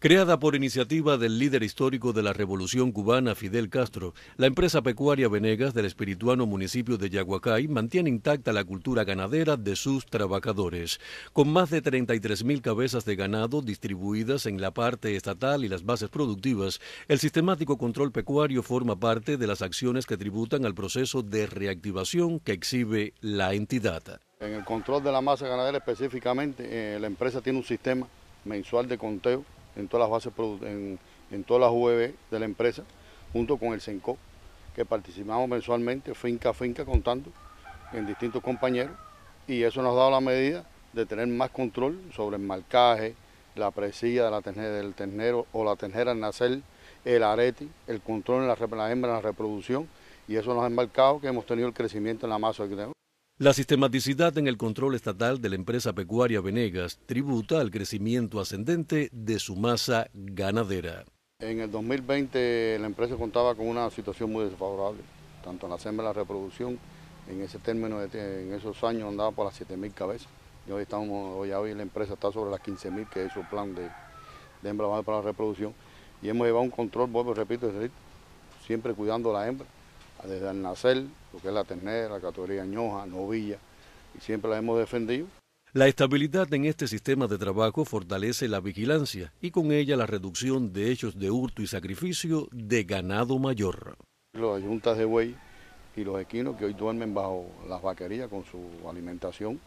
Creada por iniciativa del líder histórico de la Revolución Cubana, Fidel Castro, la empresa pecuaria Venegas del espirituano municipio de Yaguacay mantiene intacta la cultura ganadera de sus trabajadores. Con más de 33.000 cabezas de ganado distribuidas en la parte estatal y las bases productivas, el sistemático control pecuario forma parte de las acciones que tributan al proceso de reactivación que exhibe la entidad. En el control de la masa ganadera específicamente, eh, la empresa tiene un sistema mensual de conteo en todas las bases, en, en todas las e de la empresa, junto con el CENCO, que participamos mensualmente, finca a finca, contando en distintos compañeros, y eso nos ha dado la medida de tener más control sobre el marcaje, la presilla de la del ternero o la ternera al nacer, el arete, el control en la, hembra, la reproducción, y eso nos ha marcado que hemos tenido el crecimiento en la masa que tenemos. La sistematicidad en el control estatal de la empresa pecuaria Venegas tributa al crecimiento ascendente de su masa ganadera. En el 2020 la empresa contaba con una situación muy desfavorable, tanto en la sembra y la reproducción. En ese término, en esos años andaba por las 7.000 cabezas. Y hoy, estamos, hoy, la empresa está sobre las 15.000, que es su plan de, de hembra para la reproducción. Y hemos llevado un control, vuelvo, repito, siempre cuidando a la hembra, desde el nacer lo que es la ternera, la categoría ñoja, novilla, y siempre la hemos defendido. La estabilidad en este sistema de trabajo fortalece la vigilancia y con ella la reducción de hechos de hurto y sacrificio de ganado mayor. Los ayuntas de buey y los equinos que hoy duermen bajo las vaquerías con su alimentación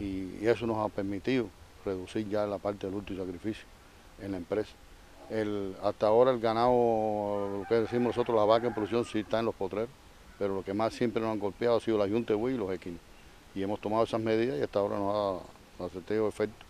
y eso nos ha permitido reducir ya la parte del hurto y sacrificio en la empresa. hasta ahora el ganado, lo que decimos nosotros, la vaca en producción sí está en los potreros pero lo que más siempre nos han golpeado ha sido la Junta de Huey y los equinos. Y hemos tomado esas medidas y hasta ahora no ha, aceptado ha efecto.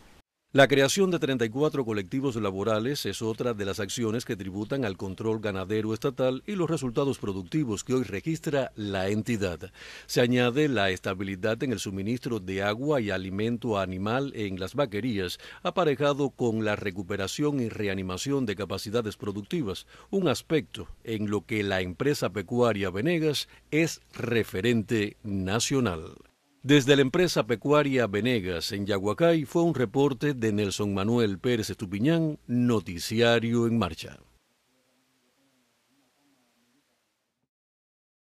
La creación de 34 colectivos laborales es otra de las acciones que tributan al control ganadero estatal y los resultados productivos que hoy registra la entidad. Se añade la estabilidad en el suministro de agua y alimento animal en las vaquerías, aparejado con la recuperación y reanimación de capacidades productivas, un aspecto en lo que la empresa pecuaria Venegas es referente nacional. Desde la empresa pecuaria Venegas en Yaguacay fue un reporte de Nelson Manuel Pérez Estupiñán, Noticiario en Marcha.